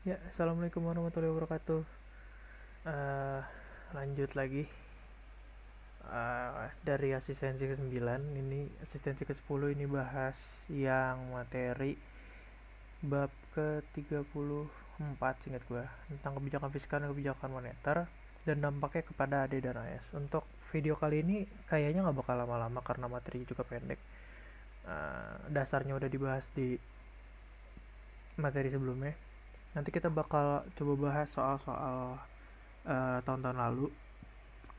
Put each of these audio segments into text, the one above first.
Ya, assalamualaikum warahmatullahi wabarakatuh. Uh, lanjut lagi uh, dari asistensi ke 9 ini asistensi ke 10 ini bahas yang materi bab ke 34 singkat gua tentang kebijakan fiskal dan kebijakan moneter dan dampaknya kepada AD dan AS. Untuk video kali ini kayaknya nggak bakal lama-lama karena materi juga pendek. Uh, dasarnya udah dibahas di materi sebelumnya nanti kita bakal coba bahas soal-soal uh, tahun-tahun lalu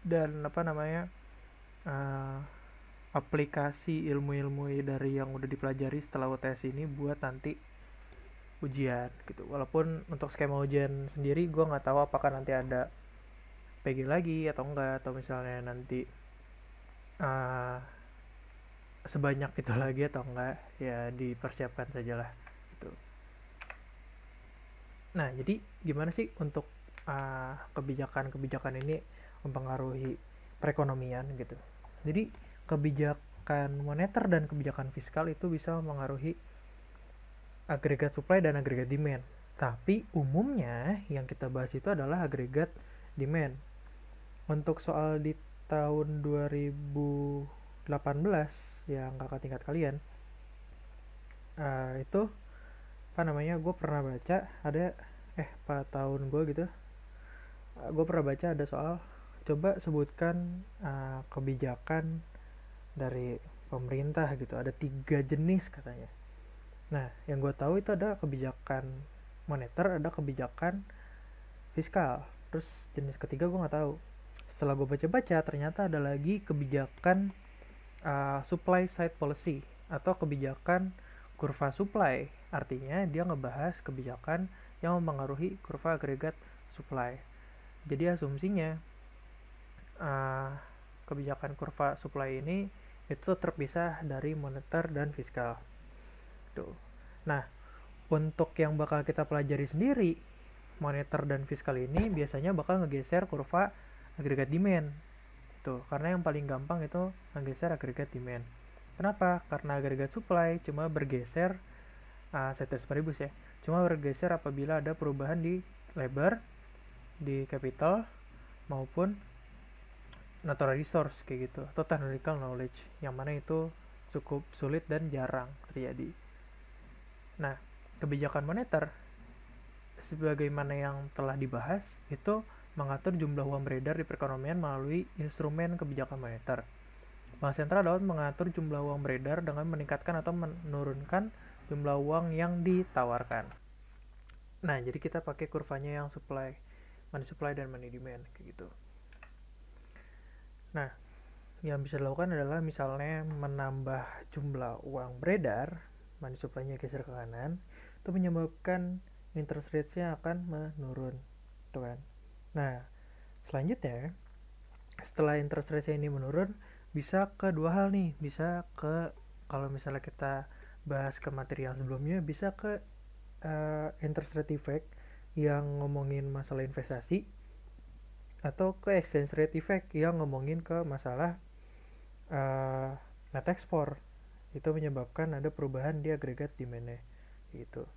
dan apa namanya uh, aplikasi ilmu-ilmu dari yang udah dipelajari setelah UTS ini buat nanti ujian gitu walaupun untuk skema ujian sendiri gue nggak tahu apakah nanti ada PG lagi atau enggak atau misalnya nanti uh, sebanyak itu lagi atau enggak ya dipersiapkan sajalah gitu Nah, jadi gimana sih untuk ah, kebijakan-kebijakan uh, ini mempengaruhi perekonomian gitu. Jadi kebijakan moneter dan kebijakan fiskal itu bisa mempengaruhi agregat supply dan agregat demand. Tapi umumnya yang kita bahas itu adalah agregat demand. Untuk soal di tahun 2018 yang kakak tingkat kalian uh, itu apa namanya gue pernah baca ada eh pak tahun gue gitu eh, gue pernah baca ada soal coba sebutkan uh, kebijakan dari pemerintah gitu ada tiga jenis katanya nah yang gue tahu itu ada kebijakan moneter ada kebijakan fiskal terus jenis ketiga gue nggak tahu setelah gue baca-baca ternyata ada lagi kebijakan uh, supply side policy atau kebijakan kurva supply. Artinya dia ngebahas kebijakan yang mempengaruhi kurva agregat supply. Jadi asumsinya uh, kebijakan kurva supply ini itu terpisah dari moneter dan fiskal. Tuh. Nah, untuk yang bakal kita pelajari sendiri, moneter dan fiskal ini biasanya bakal ngegeser kurva agregat demand. Tuh, karena yang paling gampang itu ngegeser agregat demand. Kenapa? Karena agregat supply cuma bergeser uh, ah, setes peribus ya. Cuma bergeser apabila ada perubahan di labor, di capital maupun natural resource kayak gitu atau technical knowledge yang mana itu cukup sulit dan jarang terjadi. Nah, kebijakan moneter sebagaimana yang telah dibahas itu mengatur jumlah uang beredar di perekonomian melalui instrumen kebijakan moneter. Bank sentral dapat mengatur jumlah uang beredar dengan meningkatkan atau menurunkan jumlah uang yang ditawarkan. Nah, jadi kita pakai kurvanya yang supply, money supply dan money demand kayak gitu. Nah, yang bisa dilakukan adalah misalnya menambah jumlah uang beredar, money supply-nya geser ke kanan, itu menyebabkan interest rate nya akan menurun, gitu kan. Nah, selanjutnya setelah interest rate nya ini menurun, bisa ke dua hal nih bisa ke kalau misalnya kita bahas ke material sebelumnya bisa ke uh, interest rate effect yang ngomongin masalah investasi atau ke exchange rate effect yang ngomongin ke masalah uh, net ekspor itu menyebabkan ada perubahan di agregat demandnya gitu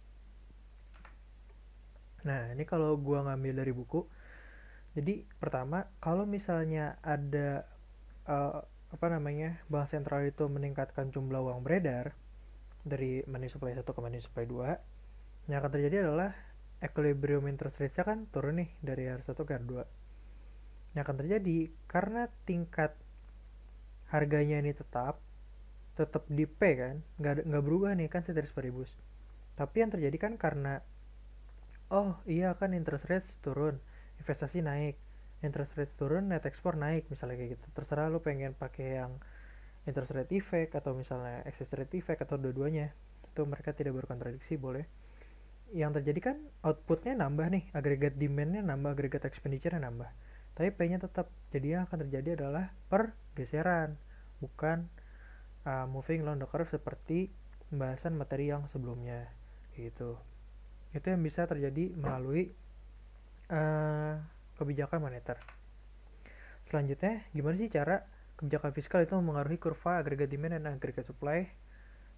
nah ini kalau gua ngambil dari buku jadi pertama kalau misalnya ada uh, apa namanya bank sentral itu meningkatkan jumlah uang beredar dari money supply 1 ke money supply 2 yang akan terjadi adalah equilibrium interest rate-nya kan turun nih dari R1 ke R2 yang akan terjadi karena tingkat harganya ini tetap tetap di P kan nggak, nggak berubah nih kan setiap paribus tapi yang terjadi kan karena oh iya kan interest rate turun investasi naik interest rate turun net ekspor naik misalnya kayak gitu terserah lo pengen pakai yang interest rate effect atau misalnya excess rate effect atau dua-duanya itu mereka tidak berkontradiksi boleh yang terjadi kan outputnya nambah nih agregat demandnya nambah agregat expenditure nambah tapi P-nya tetap jadi yang akan terjadi adalah pergeseran bukan uh, moving loan the curve seperti pembahasan materi yang sebelumnya gitu itu yang bisa terjadi melalui uh, kebijakan moneter. Selanjutnya, gimana sih cara kebijakan fiskal itu mempengaruhi kurva agregat demand dan agregat supply?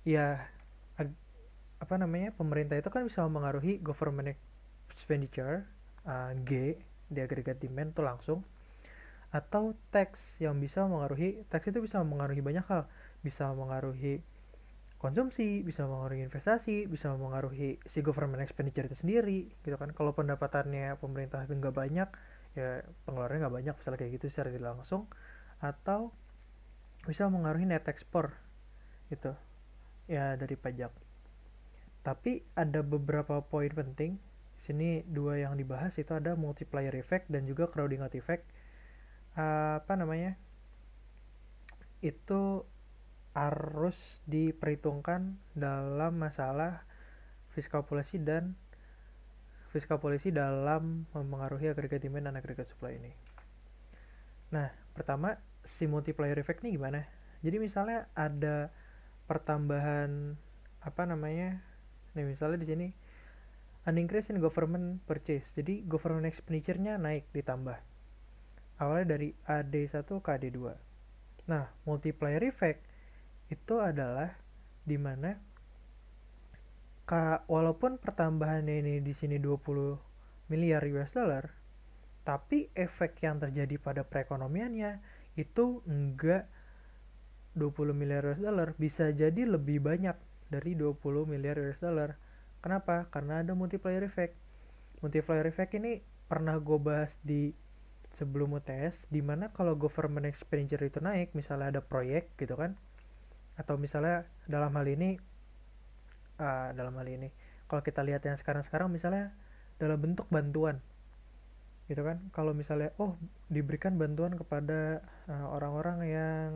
Ya, ag- apa namanya pemerintah itu kan bisa mempengaruhi government expenditure uh, G di agregat demand itu langsung atau tax yang bisa mempengaruhi tax itu bisa mempengaruhi banyak hal bisa mempengaruhi konsumsi bisa mempengaruhi investasi bisa mempengaruhi si government expenditure itu sendiri gitu kan kalau pendapatannya pemerintah nggak banyak ya pengeluarannya nggak banyak misalnya kayak gitu secara langsung atau bisa mengaruhi net ekspor gitu ya dari pajak tapi ada beberapa poin penting sini dua yang dibahas itu ada multiplier effect dan juga crowding out effect apa namanya itu harus diperhitungkan dalam masalah fiskal polisi dan fiskal polisi dalam mempengaruhi agregat demand dan agregat supply ini. Nah, pertama si multiplier effect ini gimana? Jadi misalnya ada pertambahan apa namanya? Nih misalnya di sini an increase in government purchase. Jadi government expenditure-nya naik ditambah. Awalnya dari AD1 ke AD2. Nah, multiplier effect itu adalah di mana Ka, walaupun pertambahannya ini di sini 20 miliar US dollar, tapi efek yang terjadi pada perekonomiannya itu enggak 20 miliar US dollar, bisa jadi lebih banyak dari 20 miliar US dollar. Kenapa? Karena ada multiplier effect. Multiplier effect ini pernah gue bahas di sebelum UTS, mana kalau government expenditure itu naik, misalnya ada proyek gitu kan, atau misalnya dalam hal ini uh, dalam hal ini kalau kita lihat yang sekarang-sekarang misalnya dalam bentuk bantuan gitu kan kalau misalnya oh diberikan bantuan kepada eh, orang-orang uh, yang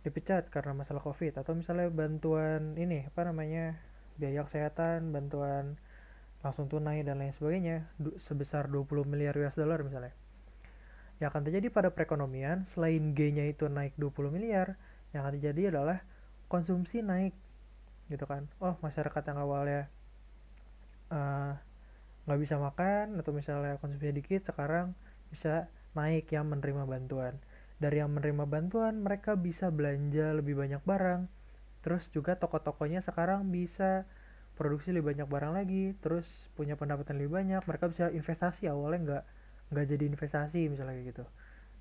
dipecat karena masalah covid atau misalnya bantuan ini apa namanya biaya kesehatan bantuan langsung tunai dan lain sebagainya du- sebesar 20 miliar US dollar misalnya yang akan terjadi pada perekonomian selain G-nya itu naik 20 miliar yang akan terjadi adalah konsumsi naik gitu kan oh masyarakat yang awalnya eh, nggak uh, bisa makan atau misalnya konsumsi dikit sekarang bisa naik yang menerima bantuan dari yang menerima bantuan mereka bisa belanja lebih banyak barang terus juga toko-tokonya sekarang bisa produksi lebih banyak barang lagi terus punya pendapatan lebih banyak mereka bisa investasi awalnya nggak nggak jadi investasi misalnya gitu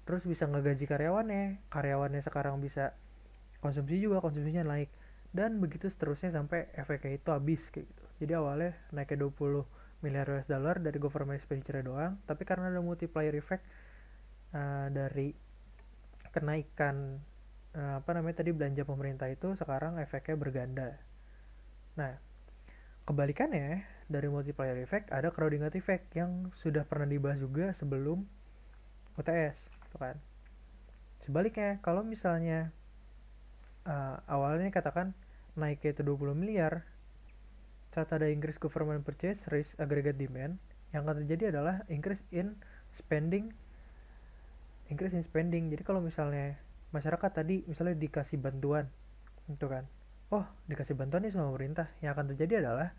terus bisa nggak gaji karyawannya karyawannya sekarang bisa konsumsi juga konsumsinya naik dan begitu seterusnya sampai efeknya itu habis kayak gitu jadi awalnya naiknya 20 miliar US dollar dari government expenditure doang tapi karena ada multiplier effect uh, dari kenaikan uh, apa namanya tadi belanja pemerintah itu sekarang efeknya berganda nah kebalikannya dari multiplier effect ada crowding out effect yang sudah pernah dibahas juga sebelum UTS gitu kan sebaliknya kalau misalnya uh, awalnya katakan naik yaitu 20 miliar, saat ada increase government purchase risk aggregate demand, yang akan terjadi adalah increase in spending increase in spending. Jadi kalau misalnya masyarakat tadi misalnya dikasih bantuan itu kan. Oh, dikasih bantuan nih sama pemerintah. Yang akan terjadi adalah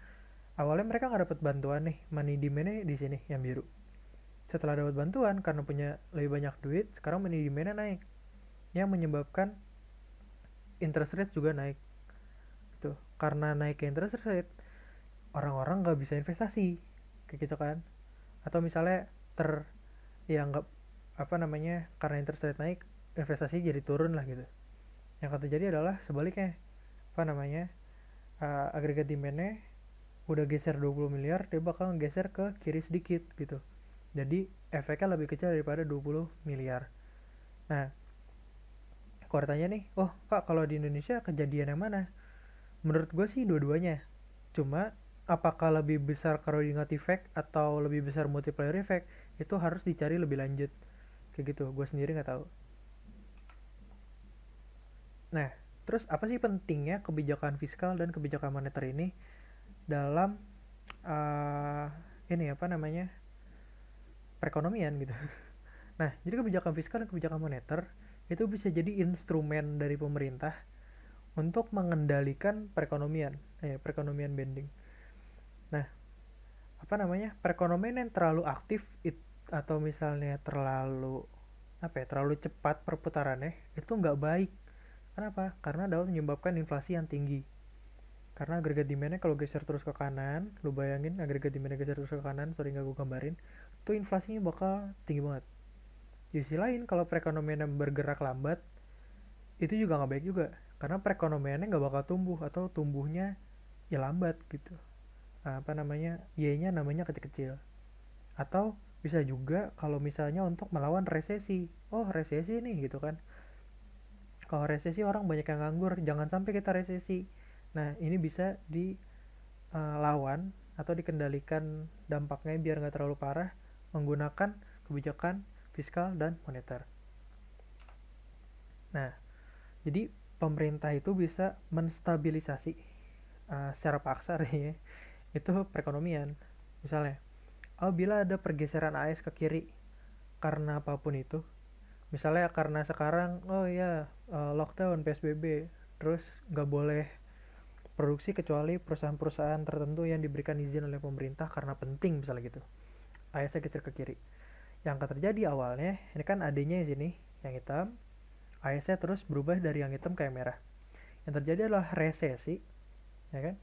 awalnya mereka nggak dapat bantuan nih, money demand di sini yang biru. Setelah dapat bantuan karena punya lebih banyak duit, sekarang money demand naik. Yang menyebabkan interest rate juga naik karena naik interest rate orang-orang nggak bisa investasi kayak gitu kan atau misalnya ter ya nggak apa namanya karena interest rate naik investasi jadi turun lah gitu yang kata jadi adalah sebaliknya apa namanya uh, agregat demandnya udah geser 20 miliar dia bakal geser ke kiri sedikit gitu jadi efeknya lebih kecil daripada 20 miliar nah aku nih oh kak kalau di Indonesia kejadian yang mana menurut gue sih dua-duanya cuma apakah lebih besar carrying effect atau lebih besar multiplier effect itu harus dicari lebih lanjut kayak gitu gue sendiri nggak tahu nah terus apa sih pentingnya kebijakan fiskal dan kebijakan moneter ini dalam uh, ini apa namanya perekonomian gitu nah jadi kebijakan fiskal dan kebijakan moneter itu bisa jadi instrumen dari pemerintah untuk mengendalikan perekonomian, eh, perekonomian bending. Nah, apa namanya perekonomian yang terlalu aktif it, atau misalnya terlalu apa ya terlalu cepat perputarannya itu nggak baik. Kenapa? Karena dapat menyebabkan inflasi yang tinggi. Karena agregat demandnya kalau geser terus ke kanan, lu bayangin agregat demandnya geser terus ke kanan, sorry nggak gue gambarin, itu inflasinya bakal tinggi banget. Di sisi lain, kalau perekonomian yang bergerak lambat, itu juga nggak baik juga karena perekonomiannya nggak bakal tumbuh atau tumbuhnya ya lambat gitu apa namanya y-nya namanya kecil-kecil atau bisa juga kalau misalnya untuk melawan resesi oh resesi nih gitu kan kalau resesi orang banyak yang nganggur jangan sampai kita resesi nah ini bisa dilawan eh, atau dikendalikan dampaknya biar nggak terlalu parah menggunakan kebijakan fiskal dan moneter nah jadi pemerintah itu bisa menstabilisasi uh, secara paksa ya itu perekonomian misalnya oh bila ada pergeseran AS ke kiri karena apapun itu misalnya karena sekarang oh ya uh, lockdown PSBB terus nggak boleh produksi kecuali perusahaan-perusahaan tertentu yang diberikan izin oleh pemerintah karena penting misalnya gitu AS kecil ke kiri yang akan terjadi awalnya ini kan adanya nya di sini yang hitam aes terus berubah dari yang hitam ke yang merah. Yang terjadi adalah resesi, ya kan?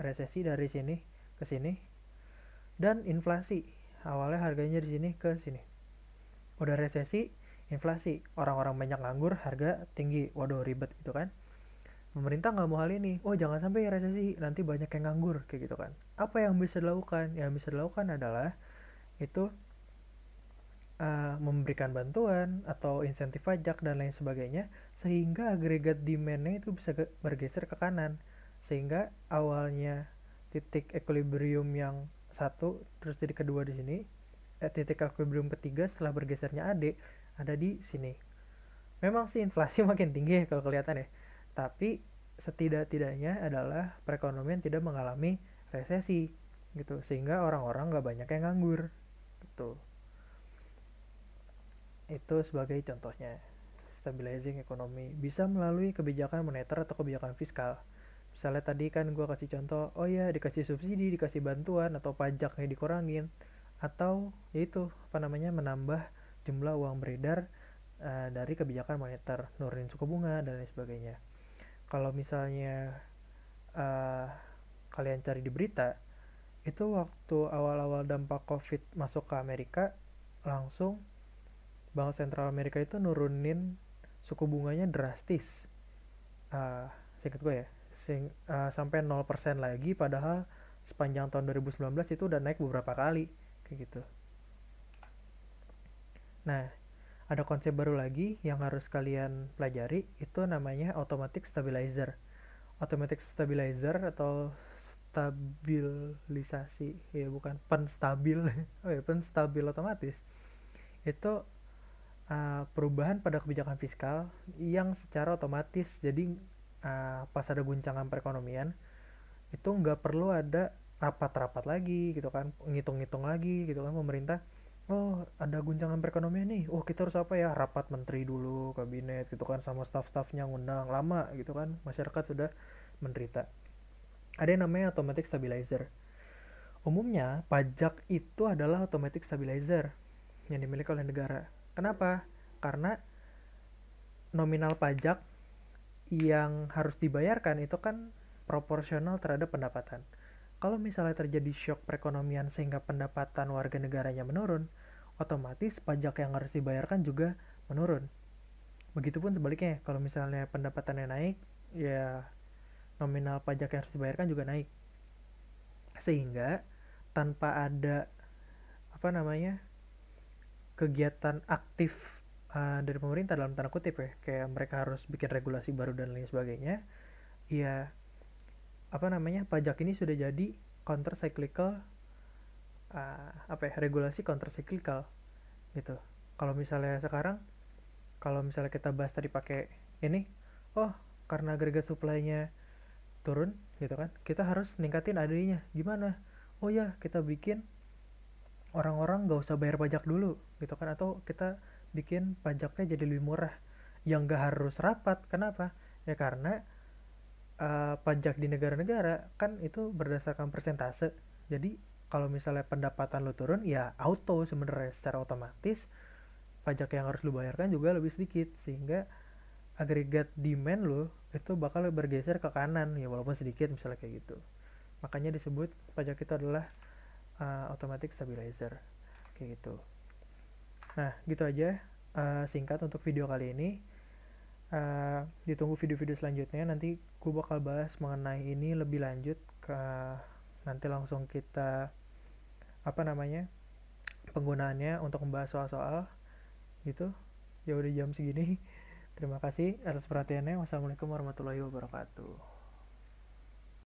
Resesi dari sini ke sini dan inflasi. Awalnya harganya di sini ke sini. Udah resesi, inflasi. Orang-orang banyak nganggur, harga tinggi. Waduh, ribet gitu kan. Pemerintah nggak mau hal ini. Oh, jangan sampai resesi, nanti banyak yang nganggur kayak gitu kan. Apa yang bisa dilakukan? Yang bisa dilakukan adalah itu uh, memberikan bantuan atau insentif pajak dan lain sebagainya sehingga agregat demandnya itu bisa bergeser ke kanan sehingga awalnya titik equilibrium yang satu terus jadi kedua di sini eh, titik equilibrium ketiga setelah bergesernya AD ada di sini memang sih inflasi makin tinggi ya kalau kelihatan ya tapi setidak-tidaknya adalah perekonomian tidak mengalami resesi gitu sehingga orang-orang nggak banyak yang nganggur gitu itu sebagai contohnya. Stabilizing ekonomi bisa melalui kebijakan moneter atau kebijakan fiskal. Misalnya tadi kan gue kasih contoh, oh ya dikasih subsidi, dikasih bantuan, atau pajaknya dikurangin, atau yaitu apa namanya menambah jumlah uang beredar uh, dari kebijakan moneter, nurin suku bunga dan lain sebagainya. Kalau misalnya uh, kalian cari di berita, itu waktu awal-awal dampak COVID masuk ke Amerika langsung Bank Sentral Amerika itu nurunin suku bunganya drastis. Uh, singkat gue ya, sing, uh, sampai 0% lagi padahal sepanjang tahun 2019 itu udah naik beberapa kali kayak gitu. Nah, ada konsep baru lagi yang harus kalian pelajari itu namanya automatic stabilizer. Automatic stabilizer atau stabilisasi ya bukan penstabil oh ya penstabil otomatis itu uh, perubahan pada kebijakan fiskal yang secara otomatis jadi uh, pas ada guncangan perekonomian itu nggak perlu ada rapat-rapat lagi gitu kan ngitung-ngitung lagi gitu kan pemerintah oh ada guncangan perekonomian nih oh kita harus apa ya rapat menteri dulu kabinet gitu kan sama staff-staffnya ngundang lama gitu kan masyarakat sudah menderita ada yang namanya automatic stabilizer umumnya pajak itu adalah automatic stabilizer yang dimiliki oleh negara Kenapa? Karena nominal pajak yang harus dibayarkan itu kan proporsional terhadap pendapatan. Kalau misalnya terjadi shock perekonomian sehingga pendapatan warga negaranya menurun, otomatis pajak yang harus dibayarkan juga menurun. Begitupun sebaliknya, kalau misalnya pendapatannya naik, ya nominal pajak yang harus dibayarkan juga naik. Sehingga tanpa ada apa namanya kegiatan aktif uh, dari pemerintah dalam tanda kutip ya kayak mereka harus bikin regulasi baru dan lain sebagainya ya apa namanya pajak ini sudah jadi counter cyclical uh, eh, apa ya regulasi counter cyclical gitu kalau misalnya sekarang kalau misalnya kita bahas tadi pakai ini oh karena agregat supply-nya turun gitu kan kita harus ningkatin adanya gimana oh ya kita bikin orang-orang nggak usah bayar pajak dulu gitu kan atau kita bikin pajaknya jadi lebih murah yang nggak harus rapat kenapa ya karena uh, pajak di negara-negara kan itu berdasarkan persentase jadi kalau misalnya pendapatan lo turun ya auto sebenarnya secara otomatis pajak yang harus lo bayarkan juga lebih sedikit sehingga agregat demand lo itu bakal bergeser ke kanan ya walaupun sedikit misalnya kayak gitu makanya disebut pajak itu adalah uh, automatic stabilizer kayak gitu nah gitu aja uh, singkat untuk video kali ini uh, ditunggu video-video selanjutnya nanti gue bakal bahas mengenai ini lebih lanjut ke nanti langsung kita apa namanya penggunaannya untuk membahas soal-soal gitu ya udah jam segini terima kasih atas perhatiannya wassalamualaikum warahmatullahi wabarakatuh